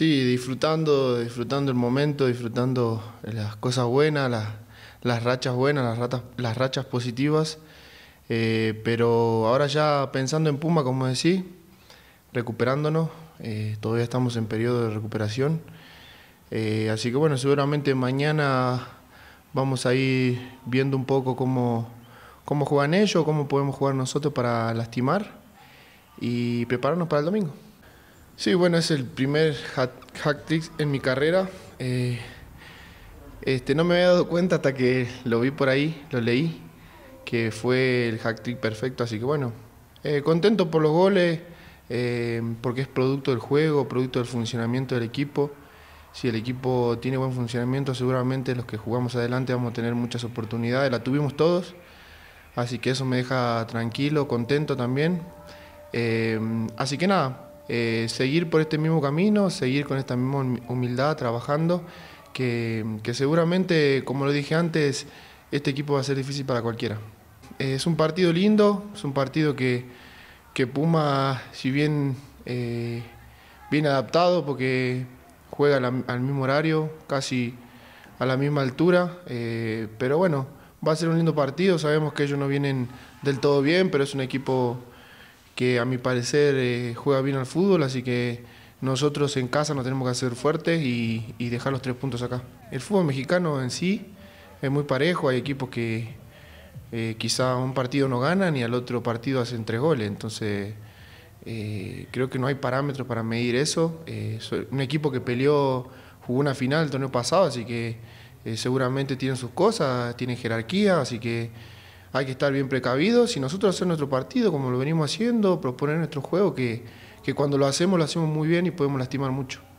Sí, disfrutando, disfrutando el momento, disfrutando las cosas buenas, las, rachas buenas, las, ratas, las rachas positivas. Eh, pero ahora ya pensando en Puma, como decís, recuperándonos, eh, todavía estamos en periodo de recuperación. Eh, así que bueno, seguramente mañana vamos a ir viendo un poco cómo, cómo juegan ellos, cómo podemos jugar nosotros para lastimar y prepararnos para el domingo. Sí, bueno, es el primer hack trick en mi carrera. Eh, este, no me había dado cuenta hasta que lo vi por ahí, lo leí, que fue el hack trick perfecto. Así que bueno, eh, contento por los goles, eh, porque es producto del juego, producto del funcionamiento del equipo. Si el equipo tiene buen funcionamiento, seguramente los que jugamos adelante vamos a tener muchas oportunidades. La tuvimos todos, así que eso me deja tranquilo, contento también. así que nada, eh, seguir por este mismo camino, seguir con esta misma humildad trabajando, que, seguramente, como lo dije antes, este equipo va a ser difícil para cualquiera. Eh, es un partido lindo, es un partido que, Puma, si bien eh, bien adaptado, porque juega al, mismo horario, casi a la misma altura, pero bueno, va a ser un lindo partido, sabemos que ellos no vienen del todo bien, pero es un equipo que a mi parecer eh, juega bien al fútbol, así que nosotros en casa nos tenemos que hacer fuertes y, y, dejar los tres puntos acá. El fútbol mexicano en sí es muy parejo, hay equipos que eh, quizá un partido no ganan y al otro partido hacen tres goles, entonces eh, creo que no hay parámetros para medir eso. un equipo que peleó, jugó una final el torneo pasado, así que seguramente tienen sus cosas, tienen jerarquía, así que hay que estar bien precavidos y nosotros hacer nuestro partido como lo venimos haciendo, proponer nuestro juego que, que cuando lo hacemos lo hacemos muy bien y podemos lastimar mucho.